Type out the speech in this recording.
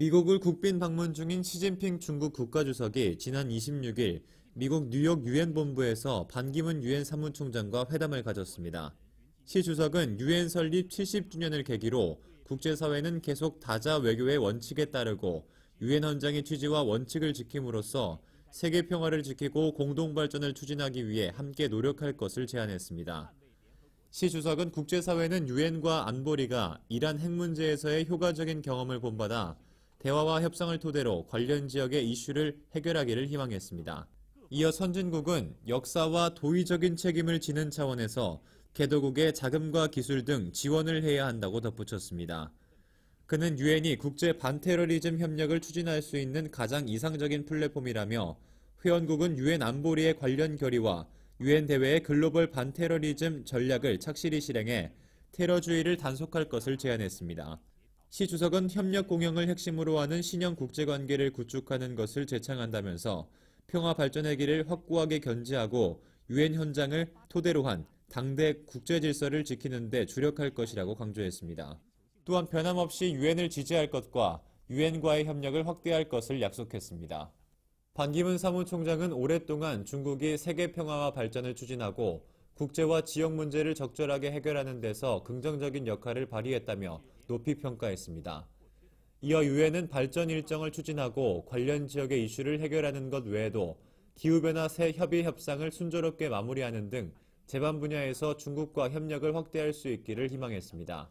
미국을 국빈 방문 중인 시진핑 중국 국가주석이 지난 26일 미국 뉴욕 유엔 본부에서 반기문 유엔 사무총장과 회담을 가졌습니다. 시 주석은 유엔 설립 70주년을 계기로 국제사회는 계속 다자 외교의 원칙에 따르고 유엔 헌장의 취지와 원칙을 지킴으로써 세계 평화를 지키고 공동 발전을 추진하기 위해 함께 노력할 것을 제안했습니다. 시 주석은 국제사회는 유엔과 안보리가 이란 핵 문제에서의 효과적인 경험을 본받아 대화와 협상을 토대로 관련 지역의 이슈를 해결하기를 희망했습니다. 이어 선진국은 역사와 도의적인 책임을 지는 차원에서 개도국의 자금과 기술 등 지원을 해야 한다고 덧붙였습니다. 그는 유엔이 국제 반테러리즘 협력을 추진할 수 있는 가장 이상적인 플랫폼이라며 회원국은 유엔 안보리의 관련 결의와 유엔 대회의 글로벌 반테러리즘 전략을 착실히 실행해 테러주의를 단속할 것을 제안했습니다. 시 주석은 협력 공영을 핵심으로 하는 신형 국제관계를 구축하는 것을 제창한다면서 평화 발전의 길을 확고하게 견지하고 유엔 현장을 토대로 한 당대 국제 질서를 지키는 데 주력할 것이라고 강조했습니다. 또한 변함없이 유엔을 지지할 것과 유엔과의 협력을 확대할 것을 약속했습니다. 반기문 사무총장은 오랫동안 중국이 세계 평화와 발전을 추진하고 국제와 지역 문제를 적절하게 해결하는 데서 긍정적인 역할을 발휘했다며 높이 평가했습니다. 이어 유엔은 발전 일정을 추진하고 관련 지역의 이슈를 해결하는 것 외에도 기후변화 새 협의 협상을 순조롭게 마무리하는 등 재반 분야에서 중국과 협력을 확대할 수 있기를 희망했습니다.